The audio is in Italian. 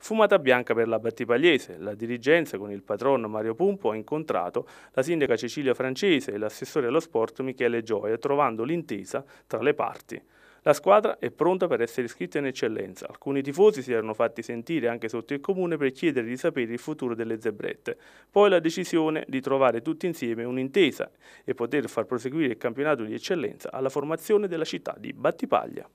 Fumata bianca per la Battipagliese, la dirigenza con il patrono Mario Pumpo ha incontrato la sindaca Cecilia Francese e l'assessore allo sport Michele Gioia trovando l'intesa tra le parti. La squadra è pronta per essere iscritta in eccellenza. Alcuni tifosi si erano fatti sentire anche sotto il comune per chiedere di sapere il futuro delle zebrette. Poi la decisione di trovare tutti insieme un'intesa e poter far proseguire il campionato di eccellenza alla formazione della città di Battipaglia.